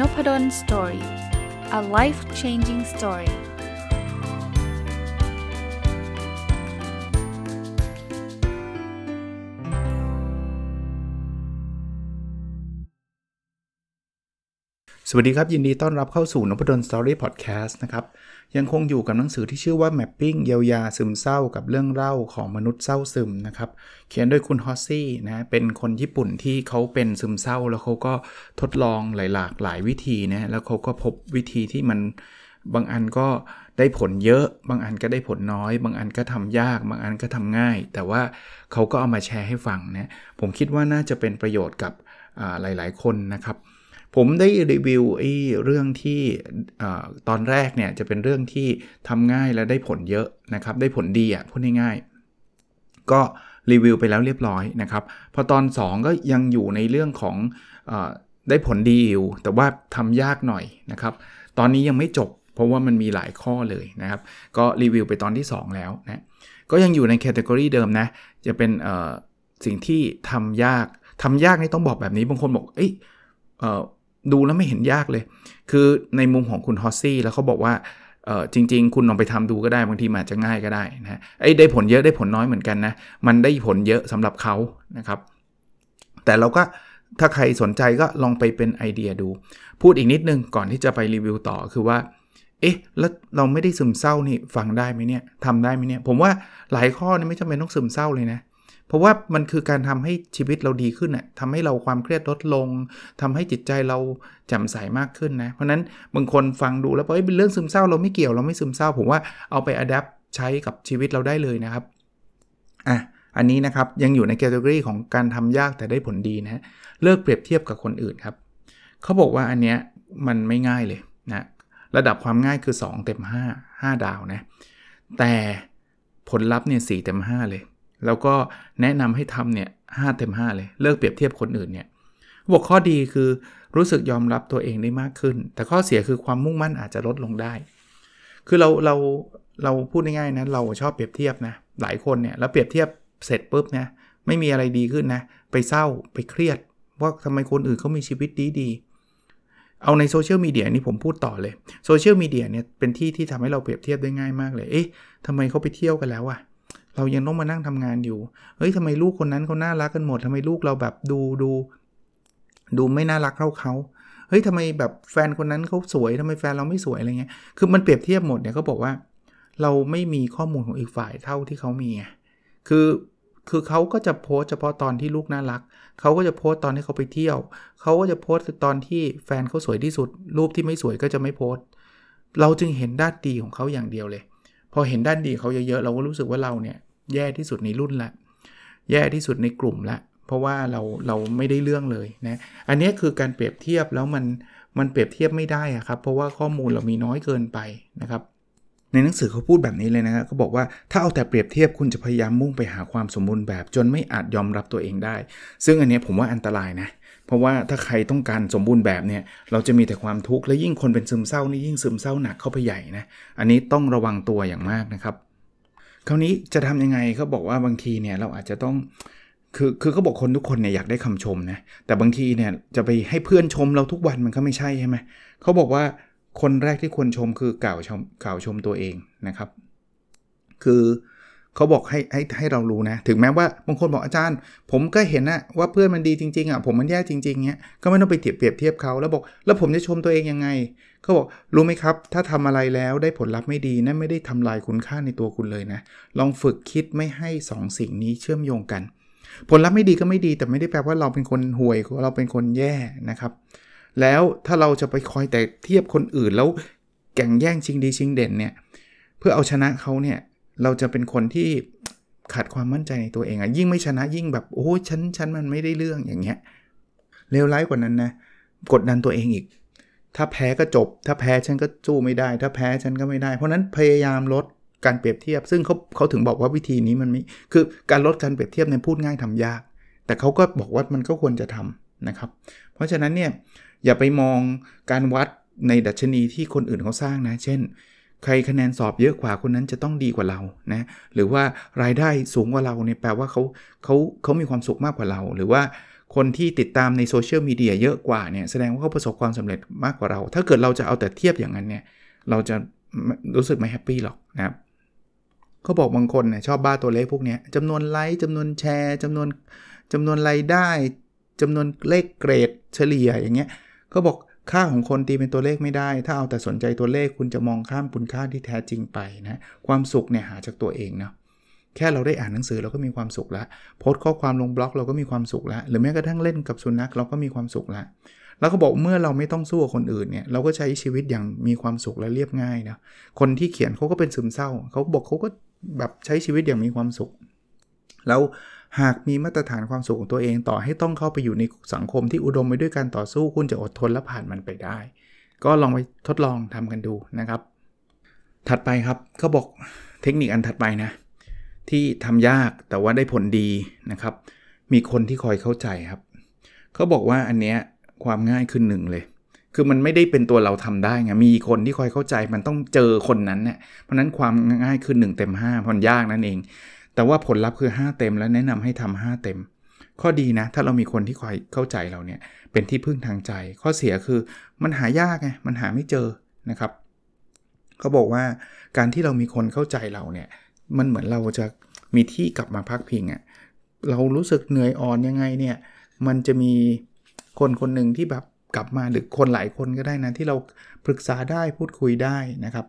n o p ด d o n Story a life changing story สวัสดีครับ ยินดีต้อนรับเข้าสู่นพดลสตอรี่พอดแคสต์นะครับยังคงอยู่กับหนังสือที่ชื่อว่า Mapping เยียวยาซึมเศร้ากับเรื่องเล่าของมนุษย์เศร้าซึมนะครับเขียนโดยคุณฮอสซี่นะเป็นคนญี่ปุ่นที่เขาเป็นซึมเศร้า แล้วเขาก็ทดลองหลายหลากหลายวิธีนะแล้วเขาก็พบวิธีที่มันบางอันก็ได้ผลเยอะ บางอันก็ได้ผลน้อย บางอันก็ทำยากบางอันก็ทำง่าย แต่ว่าเขาก็เอามาแชร์ให้ฟังนะผมคิดว่าน่าจะเป็นประโยชน์กับหลาย ๆ คนนะครับผมได้รีวิวไอ้เรื่องที่ตอนแรกเนี่ยจะเป็นเรื่องที่ทำง่ายและได้ผลเยอะนะครับได้ผลดีอ่ะพูดง่าย ๆ ก็รีวิวไปแล้วเรียบร้อยนะครับ พอตอน 2 ก็ยังอยู่ในเรื่องของอได้ผลดีอยู่แต่ว่าทำยากหน่อยนะครับ ตอนนี้ยังไม่จบ เพราะว่ามันมีหลายข้อเลยนะครับ ก็รีวิวไปตอนที่ 2 แล้วนะก็ยังอยู่ในแคตตากรีเดิมนะจะเป็นสิ่งที่ทำยากทำยากนี่ ต้องบอกแบบนี้บางคนบอกเอ้ยดูแล้วไม่เห็นยากเลย คือในมุมของคุณฮอสซี่แล้วเขาบอกว่า จริง ๆ คุณลองไปทำดูก็ได้ บางทีอาจจะง่ายก็ได้นะไอ้ได้ผลเยอะได้ผลน้อยเหมือนกันนะ มันได้ผลเยอะสำหรับเขานะครับ แต่เราก็ถ้าใครสนใจก็ลองไปเป็นไอเดียดู พูดอีกนิดนึงก่อนที่จะไปรีวิวต่อคือว่า เอ๊ะแล้วเราไม่ได้ซึมเศร้านี่ฟังได้ไหมเนี่ยทำได้ไหมเนี่ยผมว่าหลายข้อนี่ไม่จำเป็นต้องซึมเศร้าเลยนะเพราะว่ามันคือการทำให้ชีวิตเราดีขึ้นอะ่ะทำให้เราความเครียดลดลง ทำให้จิตใจเราแจ่มใสามากขึ้นนะ เพราะนั้นบางคนฟังดูแล้วบอกเอ้ยเป็นเรื่องซึมเศร้าเราไม่เกี่ยวเราไม่ซึมเศร้า ผมว่าเอาไปอัดแอปใช้กับชีวิตเราได้เลยนะครับ อ่ะ อันนี้นะครับยังอยู่ในแคตตากรีของการทำยากแต่ได้ผลดีนะเลิกเปรียบเทียบกับคนอื่นครับ เขาบอกว่าอันเนี้ยมันไม่ง่ายเลยนะ ระดับความง่ายคือ2เต็ม5 5ดาวนะ แต่ผลลัพธ์เนี่ยสเต็ม5เลยแล้วก็แนะนำให้ทำเนี่ยห้าเต็มห้าเลยเลิกเปรียบเทียบคนอื่นเนี่ยบอกข้อดีคือรู้สึกยอมรับตัวเองได้มากขึ้น แต่ข้อเสียคือความมุ่งมั่นอาจจะลดลงได้ คือเราเราเราพูดง่ายๆนะเราชอบเปรียบเทียบนะ หลายคนเนี่ยแล้วเปรียบเทียบเสร็จปุ๊บเนี่ยไม่มีอะไรดีขึ้นนะไปเศร้าไปเครียด ว่าทำไมคนอื่นเขา มีชีวิตดีดีเอาในโซเชียลมีเดียนี่ผมพูดต่อเลยโซเชียลมีเดียเนี่ยเป็นที่ที่ทำให้เราเปรียบเทียบได้ง่าย มากเลย เอ๊ะทำไมเขาไปเที่ยวกันแล้วอะเรายังต้องมานั่งทำงานอยู่ เฮ้ยทำไมลูกคนนั้นเขาน่ารักกันหมดทำไมลูกเราแบบดูดูดูไม่น่ารักเท่าเขาเฮ้ยทำไมแบบแฟนคนนั้นเขาสวยทำไมแฟนเราไม่สวยอะไรเงี้ย คือมันเปรียบเทียบหมดเนี่ยเขาบอกว่า เราไม่มีข้อมูลของอีกฝ่ายเท่าที่เขามี คือคือเขาก็จะโพสเฉพาะตอนที่ลูกน่ารัก เขาก็จะโพสตอนที่เขาไปเที่ยว เขาก็จะโพสตอนที่แฟนเขาสวยที่สุด รูปที่ไม่สวยก็จะไม่โพสเราจึงเห็นด้านดี ของเขาอย่างเดียวเลยพอเห็นด้านดีเขาเยอะๆ เราก็รู้สึกว่าเราเนี่ย แย่ที่สุดในรุ่นละแย่ที่สุดในกลุ่มละเพราะว่าเราเราไม่ได้เรื่องเลยนะ อันนี้คือการเปรียบเทียบแล้วมันมันเปรียบเทียบไม่ได้ครับ เพราะว่าข้อมูลเรามีน้อยเกินไปนะครับในหนังสือเขาพูดแบบนี้เลยนะครับเขาบอกว่าถ้าเอาแต่เปรียบเทียบคุณจะพยายามมุ่งไปหาความสมบูรณ์แบบ จนไม่อาจยอมรับตัวเองได้ ซึ่งอันนี้ผมว่าอันตรายนะเพราะว่าถ้าใครต้องการสมบูรณ์แบบเนี่ยเราจะมีแต่ความทุกข์และยิ่งคนเป็นซึมเศร้า นี่ยิ่งซึมเศร้าหนักเข้าไปใหญ่นะอันนี้ต้องระวังตัวอย่างมากนะครับ คราวนี้จะทำยังไงเขาบอกว่าบางทีเนี่ยเราอาจจะต้องคือคือเขาบอกคนทุกคนเนี่ยอยากได้คำชมนะแต่บางทีเนี่ยจะไปให้เพื่อนชมเราทุกวันมันก็ไม่ใช่ใช่ไหมเขาบอกว่าคนแรกที่ควรชมคือกล่าวชมกล่าวชมตัวเองนะครับ คือเขาบอกให้ให้ให้เรารู้นะ ถึงแม้ว่าบางคนบอกอาจารย์ ผมก็เห็นนะว่าเพื่อนมันดีจริงๆอ่ะผมมันแย่จริงๆเนี้ยก็ไม่ต้องไปเปรียบเทียบเขาแล้วบอกแล้วผมจะชมตัวเองยังไงเขาบอกรู้ไหมครับ ถ้าทำอะไรแล้วได้ผลลัพธ์ไม่ดีนั่นไม่ได้ทำลายคุณค่าในตัวคุณเลยนะลองฝึกคิดไม่ให้2สสิ่งนี้เชื่อมโยงกัน ผลลัพธ์ไม่ดีก็ไม่ดีแต่ไม่ได้แปลว่าเราเป็นคนห่วยเราเป็นคนแย่นะครับแล้วถ้าเราจะไปคอยแต่เทียบคนอื่นแล้วแข่งแย่งชิงดีชิงเด่นเนี่ย เพื่อเอาชนะเขาเนี่ยเราจะเป็นคนที่ขาดความมั่นใจในตัวเองอะยิ่งไม่ชนะยิ่งแบบโอ้ฉันฉันมันไม่ได้เรื่องอย่างเงี้ยเลวร้ายกว่านั้นนะกดดันตัวเองอีก ถ้าแพ้ก็จบ ถ้าแพ้ ฉันก็สู้ไม่ได้ ถ้าแพ้ ฉันก็ไม่ได้เพราะนั้นพยายามลดการเปรียบเทียบ ซึ่งเขาเขาถึงบอกว่าวิธีนี้มันมีคือการลดการเปรียบเทียบเนี่ยพูดง่ายทำยาก แต่เขาก็บอกว่ามันก็ควรจะทำนะครับ เพราะฉะนั้นเนี่ยอย่าไปมองการวัดในดัชนีที่คนอื่นเขาสร้างนะ เช่น ใครคะแนนสอบเยอะกว่าคนนั้นจะต้องดีกว่าเรา นะ หรือว่ารายได้สูงกว่าเราเนี่ย แปลว่าเขาเขา เขามีความสุขมากกว่าเรา หรือว่าคนที่ติดตามในโซเชียลมีเดียเยอะกว่าเนี่ย แสดงว่าเขาประสบความสำเร็จมากกว่าเรา ถ้าเกิดเราจะเอาแต่เทียบอย่างนั้นเนี่ย เราจะรู้สึกไม่แฮปปี้หรอกนะครับเขาบอกบางคนเนี่ยชอบบ้าตัวเลขพวกนี้จำนวนไลค์จำนวนแชร์จำนวนจำนวนรายได้จำนวนเลขเกรดเฉลี่ยอย่างเงี้ยก็บอกค่าของคนตีเป็นตัวเลขไม่ได้ ถ้าเอาแต่สนใจตัวเลขคุณจะมองข้ามคุณค่าที่แท้จริงไปนะความสุขเนี่ยหาจากตัวเองนะแค่เราได้อ่านหนังสือเราก็มีความสุขละโพสต์ข้อความลงบล็อกเราก็มีความสุขละหรือแม้กระทั่งเล่นกับสุนัขเราก็มีความสุขละ แล้วก็บอกเมื่อเราไม่ต้องสู้คนอื่นเนี่ยเราก็ใช้ชีวิตอย่างมีความสุขและเรียบง่ายนะคนที่เขียนเขาก็เป็นซึมเศร้าเขาบอกเขาก็แบบใช้ชีวิตอย่างมีความสุข แล้วหากมีมาตรฐานความสุขของตัวเองต่อให้ต้องเข้าไปอยู่ในสังคมที่อุดมไปด้วยการต่อสู้คุณจะอดทนและผ่านมันไปได้ ก็ลองไปทดลองทำกันดูนะครับ ถัดไปครับ เขาบอกเทคนิคอันถัดไปนะ ที่ทำยากแต่ว่าได้ผลดีนะครับ มีคนที่คอยเข้าใจครับเขาบอกว่าอันเนี้ยความง่ายขึ้นหนึ่งเลย คือมันไม่ได้เป็นตัวเราทำได้ไงมีคนที่คอยเข้าใจมันต้องเจอคนนั้นเนะ่ยเพราะนั้นความง่ายขึ้นหนึ่งเต็ม5มันยากนั่นเองแต่ว่าผลลัพธ์คือ5เต็มและแนะนำให้ทำ5 เต็ม ข้อดีนะถ้าเรามีคนที่คอยเข้าใจเราเนี่ยเป็นที่พึ่งทางใจ ข้อเสียคือมันหายากไงมันหาไม่เจอนะครับเขาบอกว่าการที่เรามีคนเข้าใจเราเนี่ยมันเหมือนเราจะมีที่กลับมาพักพิงอะ่ะเรารู้สึกเหนื่อยอ่อนยังไงเนี่ยมันจะมีคนคนหนึ่งที่แบบกลับมาหรือคนหลายคนก็ได้นะที่เราปรึกษาได้พูดคุยได้นะครับ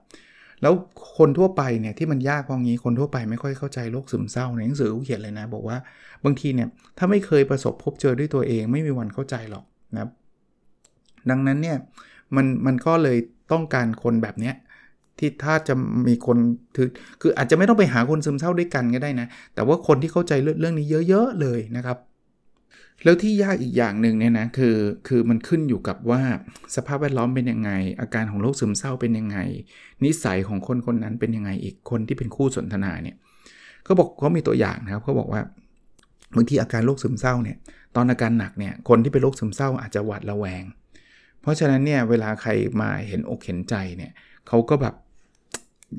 แล้วคนทั่วไปเนี่ยที่มันยากพองนี้คนทั่วไปไม่ค่อยเข้าใจโรคซึมเศร้าในหนังสือเขียนเลยนะบอกว่าบางทีเนี่ย ถ้าไม่เคยประสบพบเจอด้วยตัวเองไม่มีวันเข้าใจหรอกนะดังนั้นเนี่ยมันมันก็เลยต้องการคนแบบเนี้ยที่ถ้าจะมีคนถือคืออาจจะไม่ต้องไปหาคนซึมเศร้าด้วยกันก็ได้นะ แต่ว่าคนที่เข้าใจเรื่องนี้เยอะๆ เลยนะครับแล้วที่ยากอีกอย่างหนึ่งเนี่ยนะคือ คือมันขึ้นอยู่กับว่าสภาพแวดล้อมเป็นยังไง อาการของโรคซึมเศร้าเป็นยังไง นิสัยของคนคนนั้นเป็นยังไง อีกคนที่เป็นคู่สนทนาเนี่ยเขาบอกเขามีตัวอย่างนะครับเขาบอกว่าบางทีอาการโรคซึมเศร้าเนี่ยตอนอาการหนักเนี่ยคนที่เป็นโรคซึมเศร้าอาจจะหวาดระแวง เพราะฉะนั้นเนี่ยเวลาใครมาเห็นอกเห็นใจเนี่ยเขาก็แบบ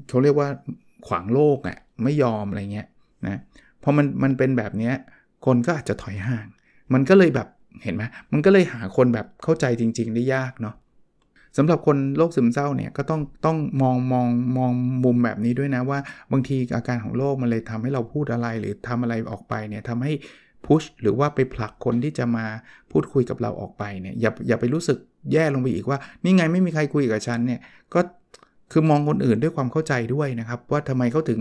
เขาเรียกว่าขวางโลกอะ่ะไม่ยอมอะไรเงี้ยนะพอมันมันเป็นแบบนี้คนก็อาจจะถอยห่างมันก็เลยแบบเห็นไหม มันก็เลยหาคนแบบเข้าใจจริง ๆ ได้ยากเนาะสำหรับคนโรคซึมเศร้าเนี่ยก็ต้องต้องมองมองมองมุมแบบนี้ด้วยนะ ว่าบางทีอาการของโรคมันเลยทำให้เราพูดอะไรหรือทำอะไรออกไปเนี่ยทำให้พุชหรือว่าไปผลักคนที่จะมาพูดคุยกับเราออกไปเนี่ยอย่าอย่าไปรู้สึกแย่ลงไปอีกว่านี่ไงไม่มีใครคุยกับฉันเนี่ยก็คือมองคนอื่นด้วยความเข้าใจด้วยนะครับ ว่าทำไมเขาถึง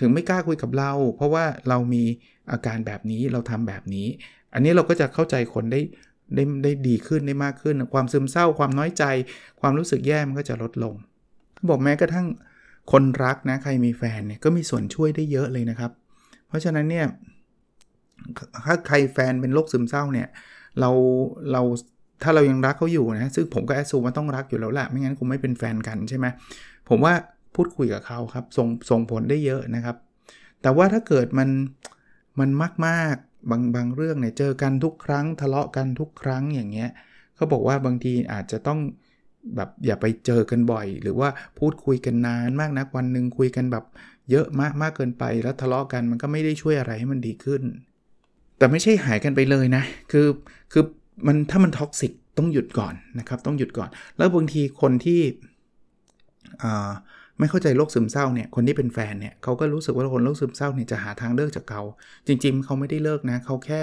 ถึงไม่กล้าคุยกับเรา เพราะว่าเรามีอาการแบบนี้เราทำแบบนี้อันนี้เราก็จะเข้าใจคนได้ได้ได้ดีขึ้นได้มากขึ้น ความซึมเศร้าความน้อยใจ ความรู้สึกแย่มันก็จะลดลง บอกแม้กระทั่งคนรักนะใครมีแฟนเนี่ยก็มีส่วนช่วยได้เยอะเลยนะครับ เพราะฉะนั้นเนี่ยถ้าใครแฟนเป็นโรคซึมเศร้าเนี่ยเราเราถ้าเรายังรักเขาอยู่นะซึ่งผมก็แอสซูมว่าต้องรักอยู่แล้วแหละไม่งั้นคงไม่เป็นแฟนกันใช่ไหมผมว่าพูดคุยกับเขาครับส่งส่งผลได้เยอะนะครับ แต่ว่าถ้าเกิดมันมันมาก ๆบางบางเรื่องเนี่ยเจอกันทุกครั้งทะเลาะกันทุกครั้งอย่างเงี้ยเขาบอกว่าบางทีอาจจะต้องแบบอย่าไปเจอกันบ่อย หรือว่าพูดคุยกันนานมากนะักวันหนึ่งคุยกันแบบเยอะมากมากเกินไปแล้วทะเลาะกันมันก็ไม่ได้ช่วยอะไรให้มันดีขึ้น แต่ไม่ใช่หายกันไปเลยนะ คือคือมันถ้ามันท็อกซิกต้องหยุดก่อนนะครับ ต้องหยุดก่อน แล้วบางทีคนที่อ่าไม่เข้าใจโรคซึมเศร้าเนี่ย คนที่เป็นแฟนเนี่ยเขาก็รู้สึกว่าคนโรคซึมเศร้าเนี่ยจะหาทางเลิกจากเขาจริง ๆเขาไม่ได้เลิกนะเขาแค่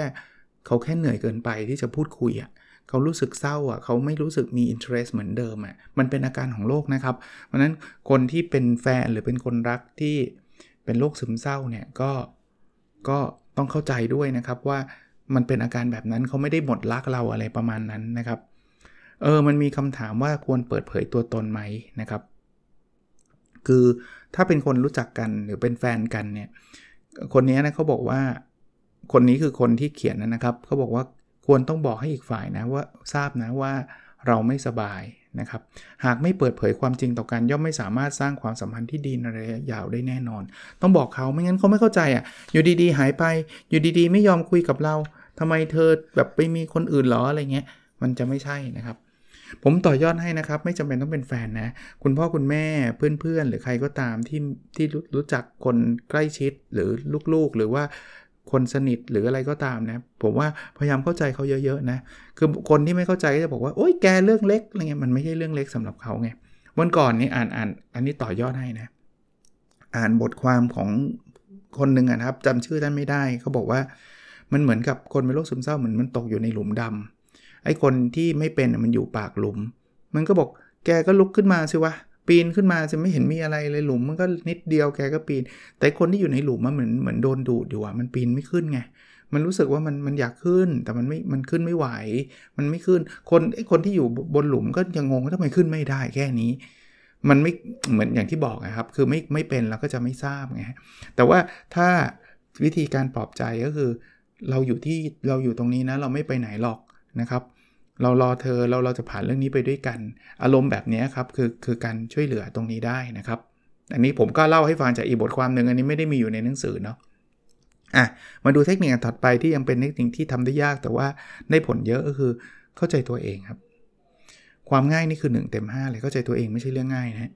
เขาแค่เหนื่อยเกินไปที่จะพูดคุยอะ่ะเขารู้สึกเศร้าอ่ะเขาไม่รู้สึกมีอินเทรสเหมือนเดิมอ่ะมันเป็นอาการของโรคนะครับ เพราะนั้นคนที่เป็นแฟนหรือเป็นคนรักที่เป็นโรคซึมเศร้าเนี่ยก็ก็ต้องเข้าใจด้วยนะครับว่ามันเป็นอาการแบบนั้นเขาไม่ได้หมดรักเราอะไรประมาณนั้นนะครับ เออมันมีคำถามว่าควรเปิดเผยตัวตนไหมนะครับคือถ้าเป็นคนรู้จักกันหรือเป็นแฟนกันเนี่ยคนนี้นะเขาบอกว่าคนนี้คือคนที่เขียนนะครับเขาบอกว่าควรต้องบอกให้อีกฝ่ายนะว่าทราบนะว่าเราไม่สบายนะครับ หากไม่เปิดเผยความจริงต่อกัน ย่อมไม่สามารถสร้างความสัมพันธ์ที่ดีในระยะยาวได้แน่นอน ต้องบอกเขาไม่งั้นเขาไม่เข้าใจอ่ะอยู่ดีๆหายไปอยู่ดีๆไม่ยอมคุยกับเราทำไมเธอแบบไปมีคนอื่นหรออะไรเงี้ยมันจะไม่ใช่นะครับผมต่อยอดให้นะครับไม่จำเป็นต้องเป็นแฟนนะ คุณพ่อคุณแม่เพื่อนๆหรือใครก็ตามที่ที่รู้จักคนใกล้ชิดหรือลูกๆ หรือว่าคนสนิทหรืออะไรก็ตามนะผมว่าพยายามเข้าใจเขาเยอะๆนะ คือคนที่ไม่เข้าใจก็จะบอกว่าโอ๊ยแกเรื่องเล็กอะไรเงี้ยมันไม่ใช่เรื่องเล็กสำหรับเขาไงวันก่อนนี้อ่านอ่านอันนี้ต่อยอดให้นะ อ่านบทความของคนหนึ่งนะครับ จำชื่อท่านไม่ได้เขาบอกว่ามันเหมือนกับคนเป็นโรคซึมเศร้าเหมือนมันตกอยู่ในหลุมดำไอ้คนที่ไม่เป็นมันอยู่ปากหลุม มันก็บอกแกก็ลุกขึ้นมาสิวะ ปีนขึ้นมาจะไม่เห็นมีอะไรเลยหลุม มันก็นิดเดียว แกก็ปีน แต่คนที่อยู่ในหลุมมันเหมือนเหมือนโดนดูดอยู่อะมันปีนไม่ขึ้นไง มันรู้สึกว่ามันมันอยากขึ้น แต่มันไม่ มันขึ้นไม่ไหว มันไม่ขึ้น คนไอ้คนที่อยู่บนหลุมก็ยังงงว่าทำไมขึ้นไม่ได้แค่นี้ มันไม่เหมือนอย่างที่บอกนะครับ คือไม่ไม่เป็นเราก็จะไม่ทราบไง แต่ว่าถ้าวิธีการปลอบใจก็คือ เราอยู่ที่เราอยู่ตรงนี้นะ เราไม่ไปไหนหรอกนะครับเรารอเธอเราเราจะผ่านเรื่องนี้ไปด้วยกัน อารมณ์แบบนี้ครับ คือคือการช่วยเหลือตรงนี้ได้นะครับอันนี้ผมก็เล่าให้ฟังจากอีบทความหนึ่งอันนี้ไม่ได้มีอยู่ในหนังสือเนาะอ่ะมาดูเทคนิคอันถัดไปที่ยังเป็นเทคนิคที่ทำได้ยากแต่ว่าได้ผลเยอะก็คือเข้าใจตัวเองครับ ความง่ายนี่คือ1เต็ม5เลย เข้าใจตัวเองไม่ใช่เรื่องง่ายนะ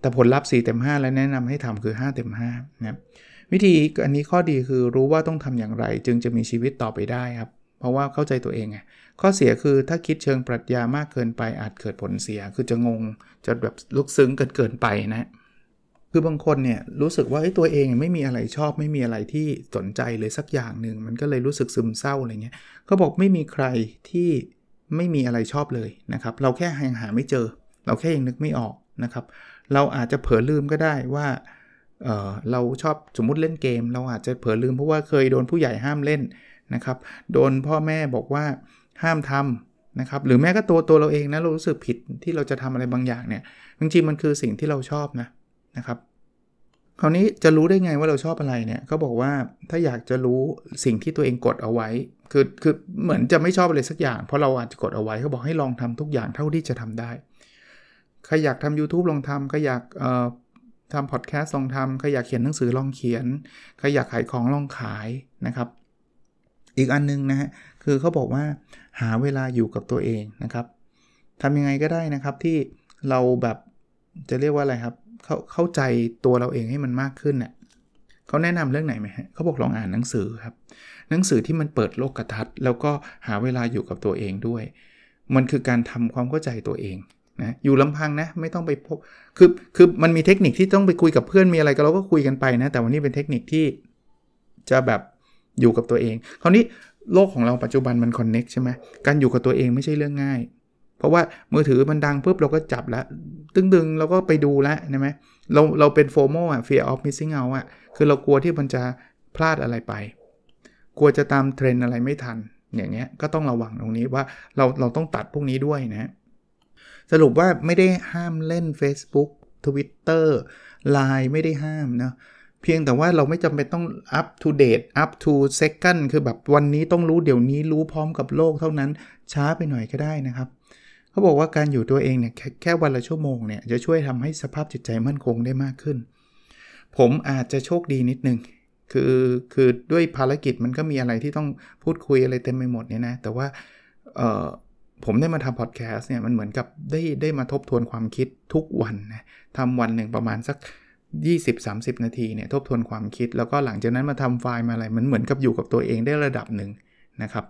แต่ผลลัพธ์4เต็ม5และแนะนำให้ทำคือ5เต็ม5นะครับวิธีอันนี้ข้อดีคือรู้ว่าต้องทำอย่างไรจึงจะมีชีวิตต่อไปได้ครับเพราะว่าเข้าใจตัวเองไง ข้อเสียคือถ้าคิดเชิงปรัชญามากเกินไปอาจเกิดผลเสีย คือจะงงจะแบบลุกซึ้งเกินเกินไปนะ คือบางคนเนี่ยรู้สึกว่าตัวเองไม่มีอะไรชอบ ไม่มีอะไรที่สนใจเลยสักอย่างหนึ่ง มันก็เลยรู้สึกซึมเศร้าอะไรเงี้ยเขาบอกไม่มีใครที่ไม่มีอะไรชอบเลยนะครับเราแค่ยังหาไม่เจอ เราแค่ยังนึกไม่ออกนะครับเราอาจจะเผลอลืมก็ได้ว่าเเราชอบสมมติเล่นเกม เราอาจจะเผลอลืมเพราะว่าเคยโดนผู้ใหญ่ห้ามเล่นนะครับโดนพ่อแม่บอกว่าห้ามทำนะครับหรือแม้ก็ตัวตัวเราเองนะเรารู้สึกผิดที่เราจะทำอะไรบางอย่างเนี่ยจริงๆมันคือสิ่งที่เราชอบนะนะครับ คราวนี้จะรู้ได้ไงว่าเราชอบอะไรเนี่ยเขาบอกว่าถ้าอยากจะรู้สิ่งที่ตัวเองกดเอาไว้ คือคือเหมือนจะไม่ชอบอะไรสักอย่าง เพราะเราอาจจะกดเอาไว้เขาบอกให้ลองทำทุกอย่างเท่าที่จะทำได้ใครอยากทำ YouTube ลองทำใครอยากทำพอดแคสต์ลองทำใครอยากเขียนหนังสือลองเขียนใครอยากขายของลองขายนะครับอีกอันนึงนะฮะ คือเขาบอกว่าหาเวลาอยู่กับตัวเองนะครับทำยังไงก็ได้นะครับที่เราแบบจะเรียกว่าอะไรครับ เข้าเข้าใจตัวเราเองให้มันมากขึ้นเนะ่ยเขาแนะนำเรื่องไหนไหมฮะเขาบอกลองอ่านหนังสือครับหนังสือที่มันเปิดโลกกทัดแล้วก็หาเวลาอยู่กับตัวเองด้วย มันคือการทำความเข้าใจตัวเองนะอยู่ลำพังนะไม่ต้องไปพบคือคือมันมีเทคนิคที่ต้องไปคุยกับเพื่อนมีอะไรก็เราก็คุยกันไปนะ แต่วันนี้เป็นเทคนิคที่จะแบบอยู่กับตัวเอง คราวนี้โลกของเราปัจจุบันมันคอนเน็กใช่ไหมการอยู่กับตัวเองไม่ใช่เรื่องง่าย เพราะว่ามือถือมันดังปุ๊บเราก็จับแล้วตึงๆ เราก็ไปดูแล้วใช่ไหมเราเราเป็นโฟโมอ่ะ fear of missing out อ่ะ คือเรากลัวที่มันจะพลาดอะไรไป กลัวจะตามเทรนอะไรไม่ทัน อย่างเงี้ยก็ต้องระวังตรงนี้ว่าเราเราต้องตัดพวกนี้ด้วยนะ สรุปว่าไม่ได้ห้ามเล่น Facebook Twitter Line ไม่ได้ห้ามนะเพียงแต่ว่าเราไม่จำเป็นต้อง up to date up to second คือแบบวันนี้ต้องรู้เดี๋ยวนี้รู้พร้อมกับโลกเท่านั้นช้าไปหน่อยก็ได้นะครับ เขาบอกว่าการอยู่ตัวเองเนี่ยแคแค่วันละชั่วโมงเนี่ย จะช่วยทำให้สภาพจิตใจมั่นคงได้มากขึ้น ผมอาจจะโชคดีนิดนึง คือคือด้วยภารกิจมันก็มีอะไรที่ต้องพูดคุยอะไรเต็มไปหมดเนี่ยนะแต่ว่าผมได้มาทำพอดแคสต์เนี่ยมันเหมือนกับได้ได้มาทบทวนความคิดทุกวันนะทำวันหนึ่งประมาณสัก20-30 นาทีเนี่ยทบทวนความคิด แล้วก็หลังจากนั้นมาทำไฟล์มาอะไรมันเหมือนกับอยู่กับตัวเองได้ระดับหนึ่งนะครับ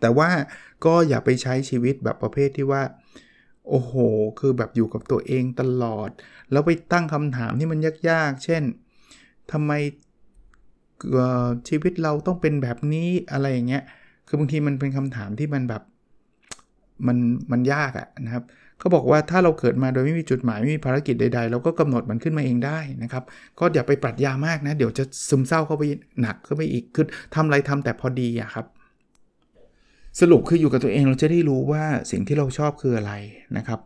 แต่ว่าก็อย่าไปใช้ชีวิตแบบประเภทที่ว่าโอ้โหคือแบบอยู่กับตัวเองตลอดแล้วไปตั้งคำถามที่มันยากๆเช่นทำไมชีวิตเราต้องเป็นแบบนี้อะไรอย่างเงี้ยคือบางทีมันเป็นคำถามที่มันแบบมันมันยากอะนะครับเขาบอกว่าถ้าเราเกิดมาโดยไม่มีจุดหมาย ไม่มีภารกิจใดๆเราก็กำหนดมันขึ้นมาเองได้นะครับ ก็อย่าไปปรัชญามากนะ เดี๋ยวจะซึมเศร้าเข้าไปหนักเข้าไปอีกคือทำอะไรทำแต่พอดีอะครับ สรุปคืออยู่กับตัวเองเราจะได้รู้ว่าสิ่งที่เราชอบคืออะไรนะครับ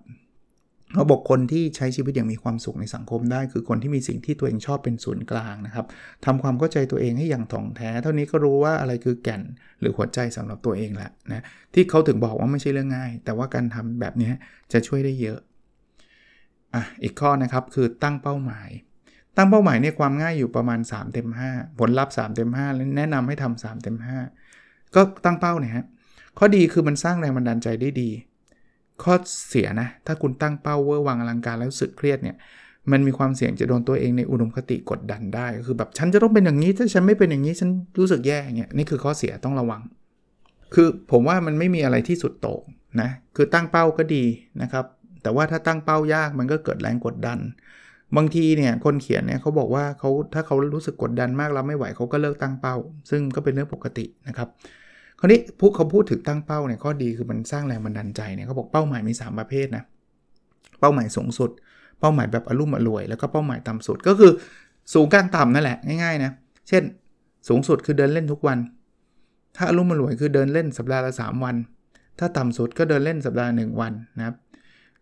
เขาบอกคนที่ใช้ชีวิตอย่างมีความสุขในสังคมได้ คือคนที่มีสิ่งที่ตัวเองชอบเป็นศูนย์กลางนะครับทำความเข้าใจตัวเองให้อย่างถ่องแท้ เท่านี้ก็รู้ว่าอะไรคือแก่นหรือหัวใจสำหรับตัวเองละนะที่เขาถึงบอกว่าไม่ใช่เรื่องง่าย แต่ว่าการทำแบบนี้จะช่วยได้เยอะอ่ะอีกข้อนะครับคือตั้งเป้าหมาย ตั้งเป้าหมายในความง่ายอยู่ประมาณ3เต็ม5ผลลัพธ์3เต็ม5แนะนำให้ทำ3เต็ม5ก็ตั้งเป้าเนี่ยฮะข้อดีคือมันสร้างแรงบันดาลใจได้ดีข้อเสียนะถ้าคุณตั้งเป้าเวอร์วังอลังการแล้วสึกเครียดเนี่ยมันมีความเสี่ยงจะโดนตัวเองในอุดมคติ กดดันได้คือแบบฉันจะต้องเป็นอย่างนี้ถ้าฉันไม่เป็นอย่างนี้ฉันรู้สึกแย่เนี่ยนี่คือข้อเสียต้องระวัง คือผมว่ามันไม่มีอะไรที่สุดโต่งนะคือตั้งเป้าก็ดีนะครับแต่ว่าถ้าตั้งเป้ายาก มันก็เกิดแรงกดดัน บางทีเนี่ยคนเขียนเนี่ยเขาบอกว่าเขาถ้าเขารู้สึก กดดันมากแล้วไม่ไหวเขาก็เลิกตั้งเป้า ซึ่งก็เป็นเรื่องปกตินะครับคราวนี้พูดเขาพูดถึงตั้งเป้าเนี่ยข้อดีคือมันสร้างแรงบันดาลใจเนี่ยเขาบอกเป้าหมายมี 3 ประเภทนะเป้าหมายสูงสุด เป้าหมายแบบอารุ่มอรวย แล้วก็เป้าหมายต่ำสุดก็คือสูงกางต่ำนั่นแหละง่ายๆนะเช่น สูงสุดคือเดินเล่นทุกวัน ถ้าอารุ่มอรวยคือเดินเล่นสัปดาห์ละ3 วัน ถ้าต่ำสุดก็เดินเล่นสัปดาห์หนึ่งวันนะครับ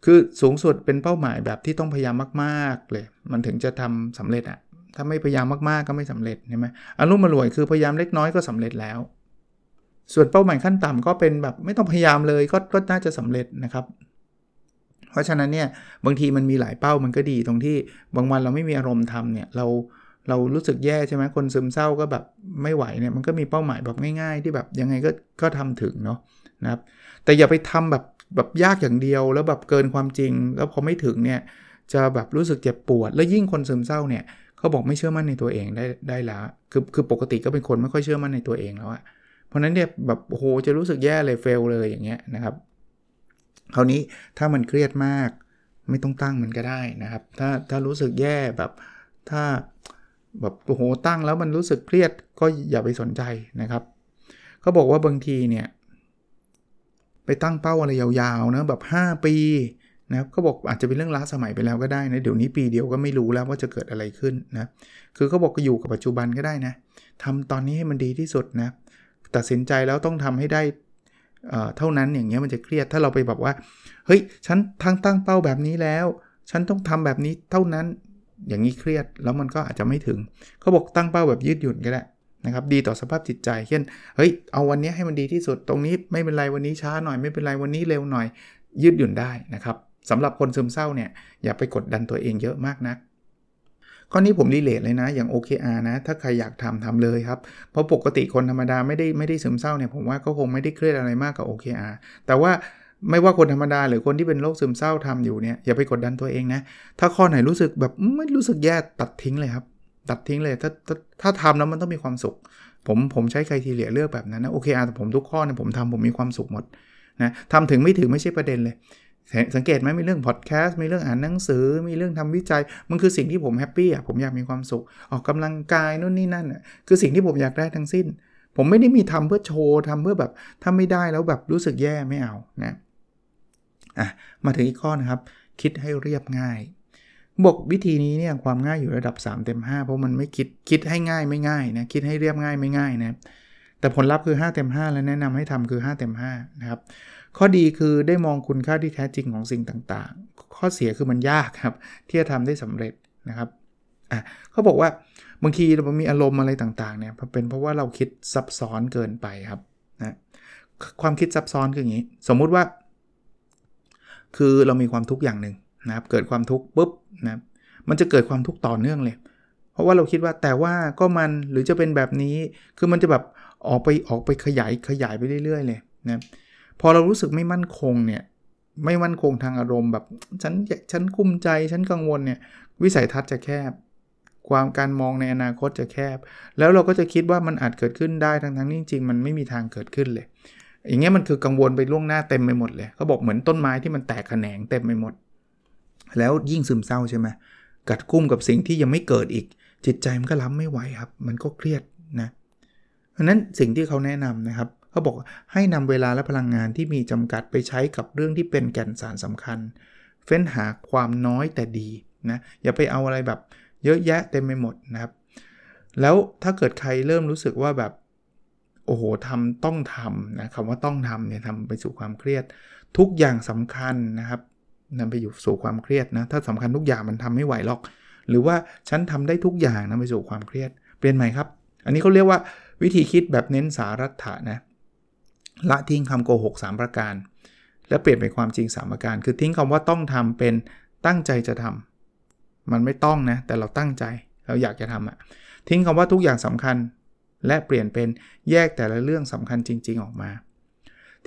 คือสูงสุดเป็นเป้าหมายแบบที่ต้องพยายามมากๆเลยมันถึงจะทำสำเร็จอะถ้าไม่พยายามมากๆก็ไม่สำเร็จใช่ไหมอารมณ์มารวยคือพยายามเล็กน้อยก็สำเร็จแล้วส่วนเป้าหมายขั้นต่ำก็เป็นแบบไม่ต้องพยายามเลย ก็ก็น่าจะสำเร็จนะครับ เพราะฉะนั้นเนี่ยบางทีมันมีหลายเป้ามันก็ดีตรงที่บางวันเราไม่มีอารมณ์ทำเนี่ยเราเรารู้สึกแย่ใช่ไหมคนซึมเศร้าก็แบบ ไม่ไหวเนี่ย มันก็มีเป้าหมายแบบ ง่าย ๆ ที่แบบ ยังไงก็ก็ทำถึงเนาะนะครับแต่อย่าไปทำแบบ แบบยากอย่างเดียวแล้วแบบเกินความจริงแล้วพอไม่ถึงเนี่ยจะแบบรู้สึกเจ็บปวด แล้วยิ่งคนซึมเศร้าเนี่ยเขาบอกไม่เชื่อมั่นในตัวเองได้ได้ลวคือคือปกติก็เป็นคนไม่ค่อยเชื่อมั่นในตัวเองแล้วอะราะนั้นเนี่ยแบบโห จะรู้สึกแย่เลยเฟลเลยอย่างเงี้ยนะครับคราวนี้ถ้ามันเครียดมาก ไม่ต้องตั้งมันก็ได้นะครับ ถ้าถ้ารู้สึกแย่แบบถ้าแบบโอ้โห ตั้งแล้วมันรู้สึกเครียดก็อย่าไปสนใจนะครับเขาบอกว่าบางทีเนี่ยไปตั้งเป้าอะไรยาวๆนะแบบ 5 ปีนะครับเขาบอกอาจจะเป็นเรื่องล้าสมัยไปแล้วก็ได้นะเดี๋ยวนี้ปีเดียวก็ไม่รู้แล้วว่าจะเกิดอะไรขึ้นนะคือเขาบอกก็อยู่กับปัจจุบันก็ได้นะทำตอนนี้ให้มันดีที่สุดนะตัดสินใจแล้ว ต้องทำให้ได้ เท่านั้นอย่างเงี้ยมันจะเครียดถ้าเราไปแบบว่า เฮ้ยฉันทั้งตั้งเป้าแบบนี้แล้ว ฉันต้องทำแบบนี้เท่านั้นอย่างนี้เครียดแล้วมันก็อาจจะไม่ถึง เขาบอกตั้งเป้าแบบยืดหยุ่นก็แล้นะครับดีต่อสภาพจิตใจเช่นเฮ้ยเอาวันนี้ให้มันดีที่สุดตรงนี้ไม่เป็นไรวันนี้ช้าหน่อย ไม่เป็นไรวันนี้เร็วหน่อย ยืดหยุ่นได้นะครับสำหรับคนซึมเศร้าเนี่ยอย่าไปกดดันตัวเองเยอะมากนะักก้อนี้ผมรีเลทเลยนะอย่าง OKR นะถ้าใครอยากทำทำเลยครับเพราะปกติคนธรรมดาไม่ได้ไม่ได้ซึมเศร้าเนี่ยผมว่าก็คงไม่ได้เครียดอะไรมากกับ OKR แต่ว่าไม่ว่าคนธรรมดา หรือคนที่เป็นโรคซึมเศร้าทำอยู่เนี่ยอย่าไปกดดันตัวเองนะถ้าข้อไหนรู้สึกแบบไม่รู้สึกแย่ตัดทิ้งเลยครับ ตัดทิ้งเลยถ้าถ้าถ้าทำแล้วมันต้องมีความสุข ผมผมใช้ใครทีเลือเลือกแบบนั้นนะโอเคอาแต่ผมทุกข้อเนี่ยผมทำผมมีความสุขหมดนะทำถึงไม่ถึงไม่ใช่ประเด็นเลยสังเกตไหมมีเรื่องพอดแคสต์มีเรื่องอ่านหนังสือ มีเรื่องทำวิจัยมันคือสิ่งที่ผมแฮปปี้อ่ะผมอยากมีความสุขออกกำลังกายนู่นนี่นั่นอ่ะคือสิ่งที่ผมอยากได้ทั้งสิ้น ผมไม่ได้มีทำเพื่อโชว์ทำเพื่อแบบถ้าไม่ได้แล้วแบบรู้สึกแย่ไม่เอานะอ่ะมาถึงอีกข้อนะครับ คิดให้เรียบง่ายบอกวิธีนี้เนี่ยความง่ายอยู่ระดับ 3 เต็ม 5 เพราะมันไม่คิดคิดให้ง่ายไม่ง่ายนะคิดให้เรียบง่ายไม่ง่ายนะแต่ผลลัพธ์คือ 5เต็ม5และแนะนำให้ทำคือ5เต็ม5นะครับข้อดีคือได้มองคุณค่าที่แท้จริงของสิ่งต่างๆ ข้อเสียคือมันยากครับ ที่จะทำได้สำเร็จนะครับอ่ะเขาบอกว่าบางทีมันมีอารมณ์อะไรต่างๆเนี่ยเป็นเพราะว่าเราคิดซับซ้อนเกินไปครับนะความคิดซับซ้อนคืออย่างนี้ สมมุติว่า คือเรามีความทุกข์อย่างหนึ่งนะครับเกิดความทุกข์ปุ๊บนะมันจะเกิดความทุกข์ต่อเนื่องเลย เพราะว่าเราคิดว่าแต่ว่าก็มันหรือจะเป็นแบบนี้คือมันจะแบบออกไปออกไปขยายขยายไปเรื่อยๆ เลยนะพอเรารู้สึกไม่มั่นคงเนี่ยไม่มั่นคงทางอารมณ์แบบฉันฉันคุ้มใจฉันกังวลเนี่ยวิสัยทัศน์จะแคบ ความการมองในอนาคตจะแคบ แล้วเราก็จะคิดว่ามันอาจเกิดขึ้นได้ทั้งทั้งจริงมันไม่มีทางเกิดขึ้นเลย อย่างเงี้ยมันคือกังวลไปล่วงหน้าเต็มไปหมดเลยเขาบอกเหมือนต้นไม้ที่มันแตกแขนงเต็มไปหมดแล้วยิ่งซึมเศร้าใช่ไหมกัดกุ้มกับสิ่งที่ยังไม่เกิดอีก จิตใจมันก็รับไม่ไหวครับ มันก็เครียดนะเพราะนั้นสิ่งที่เขาแนะนำนะครับเขาบอกให้นำเวลาและพลังงานที่มีจำกัดไปใช้กับเรื่องที่เป็นแก่นสารสำคัญ เฟ้นหาความน้อยแต่ดีนะ อย่าไปเอาอะไรแบบ เยอะแยะเต็มไปหมดนะครับ แล้วถ้าเกิดใครเริ่มรู้สึกว่าแบบโอ้โหทำต้องทำนะคำว่าต้องทำเนี่ยทำไปสู่ความเครียด ทุกอย่างสำคัญนะครับ นำไปอยู่สู่ความเครียดนะถ้าสำคัญทุกอย่างมันทำไม่ไหวหรอก หรือว่าฉันทำได้ทุกอย่างนำไปสู่ความเครียดเปลี่ยนใหม่ครับ อันนี้เขาเรียกว่าวิธีคิดแบบเน้นสารัะนะละทิ้งคำโกหก3ประการ และเปลี่ยนเป็นความจริง 3 ประการ คือทิ้งคำว่าต้องทำเป็นตั้งใจจะทำมันไม่ต้องนะ แต่เราตั้งใจเราอยากจะทำอะทิ้งคำว่าทุกอย่างสำคัญ และเปลี่ยนเป็นแยกแต่ละเรื่องสำคัญจริง ๆออกมา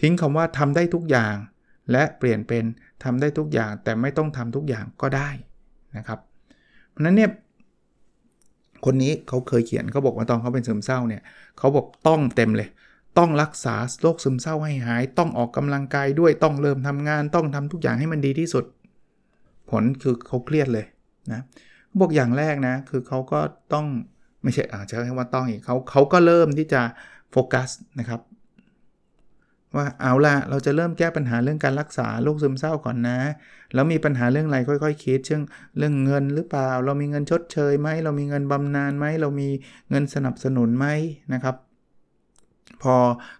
ทิ้งคำว่าทำได้ทุกอย่าง และเปลี่ยนเป็นทำได้ทุกอย่างแต่ไม่ต้องทำทุกอย่างก็ได้นะครับเพราะนั้นเนี่ยคนนี้เขาเคยเขียนเขาบอกว่าตอนเขาเป็นซึมเศร้าเนี่ยเขาบอกต้องเต็มเลยต้องรักษาโรคซึมเศร้าให้หาย ต้องออกกำลังกายด้วย ต้องเริ่มทำงาน ต้องทำทุกอย่างให้มันดีที่สุด ผลคือเขาเครียดเลยนะบอกอย่างแรกนะ คือเขาก็ต้องไม่ใช่อาจจะใช้ว่าต้องอีกเขาเขาก็เริ่มที่จะโฟกัสนะครับ ว่าเอาละเราจะเริ่มแก้ปัญหาเรื่องการรักษาโรคซึมเศร้าก่อนนะ แล้วมีปัญหาเรื่องอะไรค่อยๆคคิด เช่นเรื่องเงินหรือเปล่า เรามีเงินชดเชยไหม เรามีเงินบำนาญไหม เรามีเงินสนับสนุนไหมนะครับพอ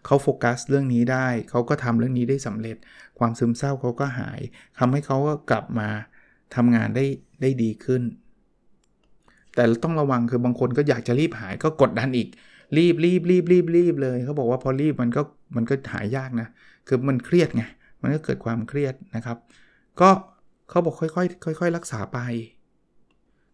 เขาโฟกัสเรื่องนี้ได้เขาก็ทำเรื่องนี้ได้สำเร็จ ความซึมเศร้าเขาก็หาย ทำให้เขาก็กลับมาทำงานได้ได้ดีขึ้น แต่ต้องระวังคือบางคนก็อยากจะรีบหายก็กดดันอีก รีบรีบรีบรีบรีบเลยเขาบอกว่าพอรีบมันก็มันก็หายยาก นะ คือมันเครียดไง มันก็เกิดความเครียดนะครับ ก็เขาบอกค่อยๆค่อยๆ รักษาไป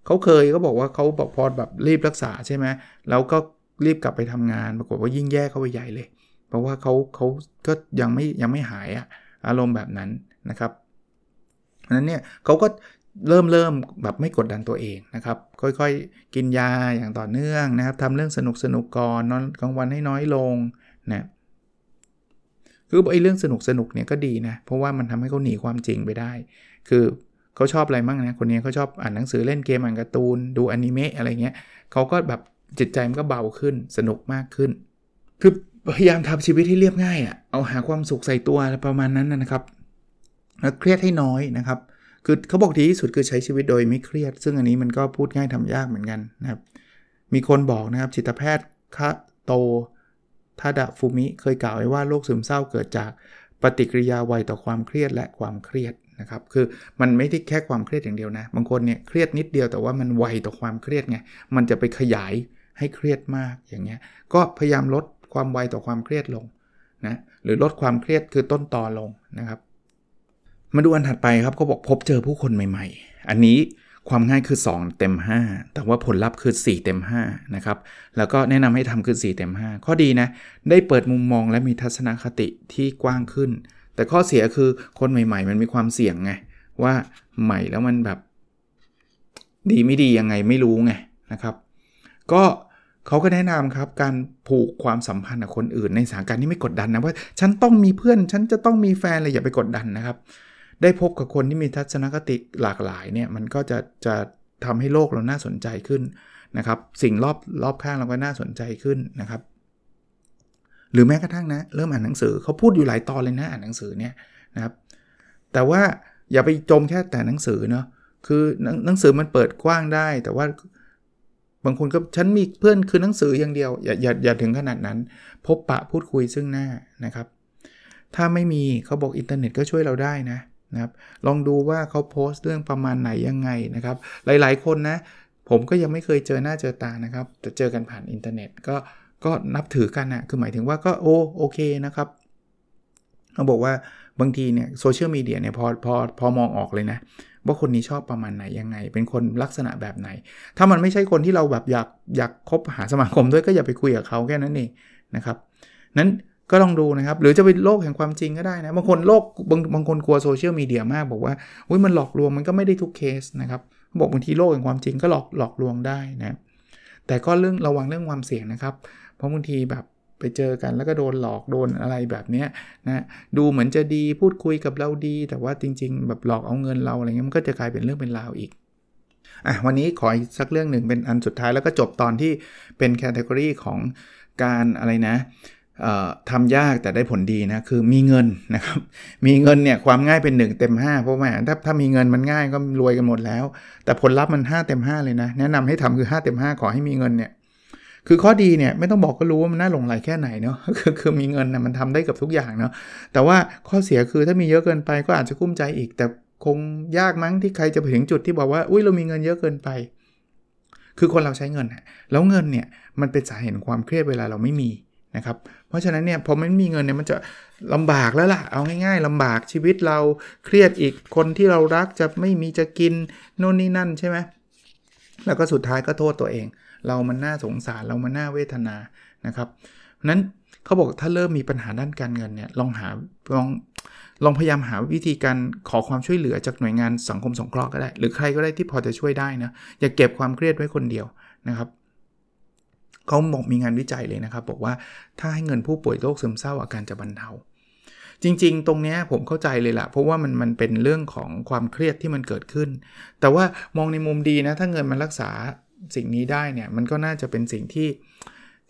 เขาเคยก็บอกว่าเขาบอกพอแบบรีบรักษาใช่ไหมแล้วก็รีบกลับไปทำงานปรากฏว่ายิ่งแย่เข้าไปใหญ่เลย เพราะว่าเขาเขาก็ยังไม่ยังไม่หายอะอารมณ์แบบนั้นนะครับเพราะนั้นเนี่ยเขาก็เริ่มเริ่มแบบไม่กดดันตัวเองนะครับ ค่อยๆกินยาอย่างต่อเนื่องนะครับทำเรื่องสนุกสนุกก่อนนอนกลางวันให้น้อยลงนะคือไอ้เรื่องสนุกสนุกเนี่ยก็ดีนะ เพราะว่ามันทำให้เขาหนีความจริงไปได้ คือเขาชอบอะไรมั่งนะคนนี้เขาชอบอ่านหนังสือเล่นเกมอ่านการ์ตูนดูอนิเมะอะไรเงี้ยเขาก็แบบจิตใจมันก็เบาขึ้นสนุกมากขึ้น คือพยายามทำชีวิตให้เรียบง่ายอะ่ะเอาหาความสุขใส่ตัวประมาณนั้นนะครับ แล้วเครียดให้น้อยนะครับ คือเขาบอกดีที่สุดคือใช้ชีวิตโดยไม่เครียด ซึ่งอันนี้มันก็พูดง่ายทำยากเหมือนกันนะครับ มีคนบอกนะครับจิตแพทย์คะโตทาดะฟูมิเคยกล่าวไว้ว่าโรคซึมเศร้าเกิดจากปฏิกิริยาไวต่อความเครียดและความเครียดนะครับ คือมันไม่ได้แค่ความเครียดอย่างเดียวนะบางคนเนี่ยเครียดนิดเดียวแต่ว่ามันไวต่อความเครียดไงมันจะไปขยายให้เครียดมากอย่างเงี้ย ก็พยายามลดความไวต่อความเครียดลงนะ หรือลดความเครียดคือต้นต่อลงนะครับ มาดูอันถัดไปครับเขาบอกพบเจอผู้คนใหม่ๆ อันนี้ความง่ายคือ2เต็ม5แต่ว่าผลลัพธ์คือ 4เต็ม5นะครับ แล้วก็แนะนำให้ทำคือ4เต็ม5ข้อดีนะ ได้เปิดมุมมองและมีทัศนคติที่กว้างขึ้น แต่ข้อเสียคือคนใหม่ ๆ มันมีความเสี่ยงไงว่าใหม่แล้วมันแบบ ดีไม่ดียังไงไม่รู้ไงนะครับ ก็เขาก็แนะนำครับการผูกความสัมพันธ์กับคนอื่นในสถานการณ์ที่ไม่กดดันนะว่าฉันต้องมีเพื่อน ฉันจะต้องมีแฟนอะไรอย่าไปกดดันนะครับ ได้พบกับคนที่มีทัศนคติหลากหลายเนี่ยมันก็จะจะทำให้โลกเราน่าสนใจขึ้นนะครับสิ่งรอบรอบข้างเราก็น่าสนใจขึ้นนะครับ หรือแม้กระทั่งนะเริ่มอ่านหนังสือเขาพูดอยู่หลายตอนเลยนะอ่านหนังสือเนี่ยนะครับ แต่ว่าอย่าไปจมแค่แต่หนังสือเนาะคือหนังสือมันเปิดกว้างได้แต่ว่าบางคนก็ฉันมีเพื่อนคือหนังสืออย่างเดียวอย่าอย่าอย่าถึงขนาดนั้น พบปะพูดคุยซึ่งหน้านะครับ ถ้าไม่มีเขาบอกอินเทอร์เน็ตก็ช่วยเราได้นะนะครับ ลองดูว่าเขาโพสต์เรื่องประมาณไหนยังไงนะครับ หลาย ๆ คนนะ ผมก็ยังไม่เคยเจอหน้าเจอตานะครับแต่เจอกันผ่านอินเทอร์เน็ตก็ก็นับถือกันนะคือหมายถึงว่าก็โอโอเคนะครับเขาบอกว่าบางทีเนี่ยโซเชียลมีเดียเนี่ยพอพอพอมองออกเลยนะว่าคนนี้ชอบประมาณไหน ยังไง เป็นคนลักษณะแบบไหน ถ้ามันไม่ใช่คนที่เราแบบอยากอยากคบหาสมาคมด้วยก็อย่าไปคุยกับเขาแค่นั้นเองนะครับนั้นก็ลองดูนะครับหรือจะเป็นโลกแห่งความจริงก็ได้นะบางคนโลกบางบางคนกลัวโซเชียลมีเดียมาก บอกว่าอุ้ยมันหลอกลวงมันก็ไม่ได้ทุกเคสนะครับบอกบางทีโลกแห่งความจริงก็หลอกหลอกลวงได้นะแต่ก็เรื่องระวังเรื่องความเสี่ยงนะครับ เพราะบางทีแบบไปเจอกันแล้วก็โดนหลอกโดนอะไรแบบนี้นะ ดูเหมือนจะดีพูดคุยกับเราดี แต่ว่าจริง ๆ แบบหลอกเอาเงินเราอะไรเงี้ยมันก็จะกลายเป็นเรื่องเป็นราวอีกอ่ะวันนี้ขออีกสักเรื่องหนึ่งเป็นอันสุดท้าย แล้วก็จบตอนที่เป็นแคตตากรีของการอะไรนะทำยากแต่ได้ผลดีนะ คือมีเงินนะครับ มีเงินเนี่ยความง่ายเป็น 1 เต็ม 5 เพราะว่าถ้าถ้ามีเงินมันง่ายก็รวยกันหมดแล้ว แต่ผลลัพธ์มัน5เต็ม5เลยนะแนะนำให้ทำคือ 5เต็ม5ขอให้มีเงินเนี่ยคือข้อดีเนี่ยไม่ต้องบอกก็รู้ว่ามันน่าหลงไหลแค่ไหนเนาะคือคือมีเงินนะมันทำได้กับทุกอย่างเนาะแต่ว่าข้อเสียคือถ้ามีเยอะเกินไปก็อาจจะกุ้มใจอีก แต่คงยากมั้งที่ใครจะไปถึงจุดที่บอกว่าอุ้ยเรามีเงิน เยอะเกินไป คือคนเราใช้เงินแล้วเงินเนี่ยมันเป็นสาเหตุความเครียดเวลาเราไม่มีนะครับเพราะฉะนั้นเนี่ยพอไม่มีเงินเนี่ยมันจะลำบากแล้วล่ะเอาง่ายๆลำบากชีวิตเราเครียดอีกคนที่เรารักจะไม่มีจะกินโน่นนี่นั่นใช่ไหมแล้วก็สุดท้ายก็โทษตัวเองเรามันน่าสงสารเรามันน่าเวทนานะครับนั้นเขาบอกถ้าเริ่มมีปัญหาด้านการเงินเนี่ยลองหาลองลองพยายามหาวิธีการขอความช่วยเหลือ จากหน่วยงานสังคมสงเคราะห์ก็ได้ หรือใครก็ได้ที่พอจะช่วยได้นะอย่าเก็บความเครียดไว้คนเดียวนะครับเขาบอกมีงานวิจัยเลยนะครับบอกว่าถ้าให้เงินผู้ป่วยโรคซึมเศร้าอาการจะบรรเทา จริงๆ ตรงนี้ผมเข้าใจเลยละ่ะเพราะว่ามันมันเป็นเรื่องของความเครียดที่มันเกิดขึ้น แต่ว่ามองในมุมดีนะถ้าเงินมันรักษาสิ่งนี้ได้เนี่ยมันก็น่าจะเป็นสิ่งที่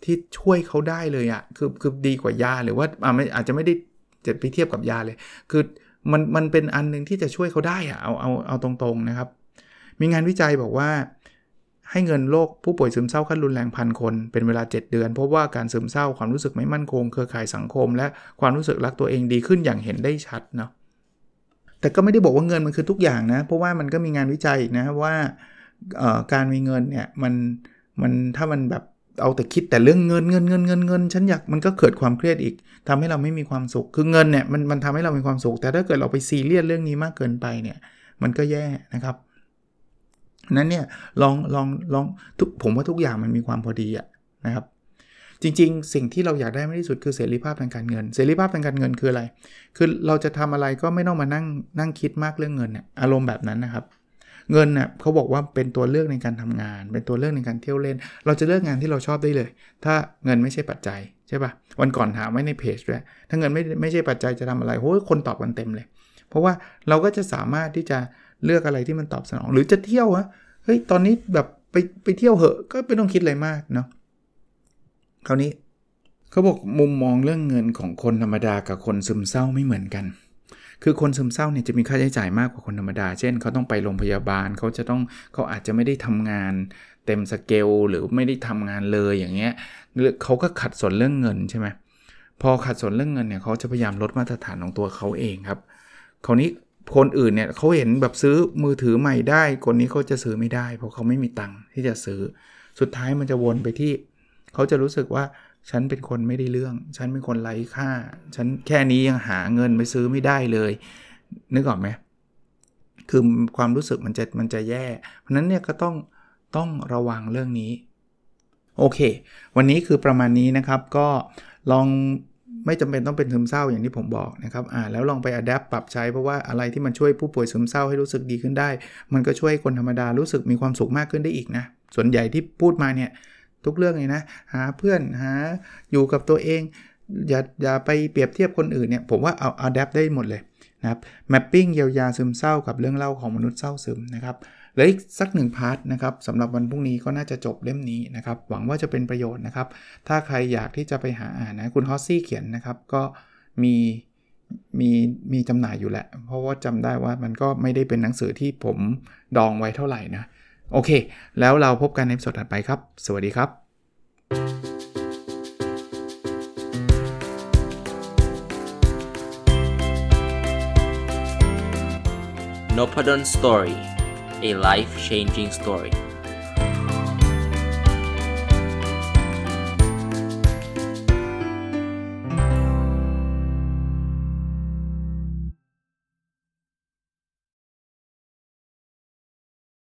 ที่ช่วยเขาได้เลยอะ่ะคือคือดีกว่ายา หรือว่าอาจจะไม่ได้จะไปเทียบกับยาเลย คือมันมันเป็นอันนึงที่จะช่วยเขาได้อะ่ะเอาเอาเอาตรงๆนะครับมีงานวิจัยบอกว่า ให้เงินโรคผู้ป่วยซึมเศร้าขั้นรุนแรงพันคนเป็นเวลา7เดือนพบว่าการซึมเศร้าความรู้สึกไม่มั่นคง เครือข่ายสังคม และความรู้สึกรักตัวเองดีขึ้นอย่างเห็นได้ชัดเนาะแต่ก็ไม่ได้บอกว่าเงินมันคือทุกอย่างนะเพราะว่ามันก็มีงานวิจัยนะว่าการมีเงินเนี่ยมันมันถ้ามันแบบเอาแต่คิดแต่เรื่องเงินเงินเงินเงินเงินฉันอยากมันก็เกิดความเครียดอีก ทำให้เราไม่มีความสุขคือเงินเนี่ยมันมันทำให้เรามีความสุขแต่ถ้าเกิดเราไปซีเรียสเรื่องนี้มากเกินไปเนี่ยมันก็แย่นะครับนั้นเนี่ยลองลองลองทุกผมว่าทุกอย่างมันมีความพอดีอะนะครับ จริงๆสิ่งที่เราอยากได้ไม่ที่สุดคือเสรีภาพทางการเงิน เสรีภาพทางการเงินคืออะไร คือเราจะทำอะไรก็ไม่ต้องมานั่งนั่งคิดมากเรื่องเงินเนี่ยอารมณ์แบบนั้นนะครับเงินเน่ยเขาบอกว่าเป็นตัวเลือกในการทำงาน เป็นตัวเลือกในการเที่ยวเล่น เราจะเลือกงานที่เราชอบได้เลย ถ้าเงินไม่ใช่ปัจจัยใช่ปะ่ะวันก่อนถามไว้ในเพจด้วยถ้าเงินไม่ไม่ใช่ปัจจัยจะทำอะไรโอ้ยคนตอบกันเต็มเลย เพราะว่าเราก็จะสามารถที่จะเลือกอะไรที่มันตอบสนอง หรือจะเที่ยวอะเฮ้ยตอนนี้แบบไปไปเที่ยวเหอะ ก็ไม่ต้องคิดอะไรมากเนาะคราวนี้เขาบอกมุมมองเรื่องเงินของคนธรรมดากับคนซึมเศร้าไม่เหมือนกันคือ คนซึมเศร้าเนี่ยจะมีค่าใช้จ่ายมากกว่าคนธรรมดา เช่นเขาต้องไปโรงพยาบาลเขาจะต้องเขาอาจจะไม่ได้ทำงาน เต็มสเกล หรือไม่ได้ทำงานเลยอย่างเงี้ยเขาก็ขัดสนเรื่องเงินใช่ไหมพอขัดสนเรื่องเงินเนี่ยเขาจะพยายามลดมาตรฐานของตัวเขาเองครับคราวนี้คนอื่นเนี่ยเขาเห็นแบบซื้อมือถือใหม่ได้ คนนี้เขาจะซื้อไม่ได้เพราะเขาไม่มีตังค์ที่จะซื้อสุดท้ายมันจะวนไปที่เขาจะรู้สึกว่าฉันเป็นคนไม่ได้เรื่อง ฉันเป็นคนไร้ค่า ฉันแค่นี้ยังหาเงินไปซื้อไม่ได้เลย นึกออกไหม คือความรู้สึกมันจะมันจะแย่ เพราะนั้นเนี่ยก็ต้องต้องระวังเรื่องนี้ โอเค วันนี้คือประมาณนี้นะครับ ก็ลองไม่จำเป็นต้องเป็นซึมเศร้าอย่างที่ผมบอกนะครับอ่าแล้วลองไปอัดแอปปรับใช้เพราะว่าอะไรที่มันช่วยผู้ป่วยซึมเศร้า ให้รู้สึกดีขึ้นได้ มันก็ช่วยคนธรรมดารู้สึกมีความสุขมากขึ้นได้อีกนะ ส่วนใหญ่ที่พูดมาเนี่ยทุกเรื่องเลยนะ หาเพื่อน หา อยู่กับตัวเอง อย่าอย่าไปเปรียบเทียบคนอื่นเนี่ย ผมว่าเอาอัดแอปได้หมดเลยนะครับแมปปิ้งเยียวยาซึมเศร้ากับเรื่องเล่าของมนุษย์ เศร้าซึมนะครับเหลืออีกสักหนึ่งพาร์ทนะครับสำหรับวันพรุ่งนี้ก็น่าจะจบเล่มนี้นะครับ หวังว่าจะเป็นประโยชน์นะครับ ถ้าใครอยากที่จะไปหาอ่านนะ คุณฮอสซี่เขียนนะครับก็มีมีมีจำหน่ายอยู่แหละ เพราะว่าจำได้ว่ามันก็ไม่ได้เป็นหนังสือที่ผมดองไว้เท่าไหร่นะโอเค แล้วเราพบกันในสดถัดไปครับ สวัสดีครับ n o p a d o n Story a life changing story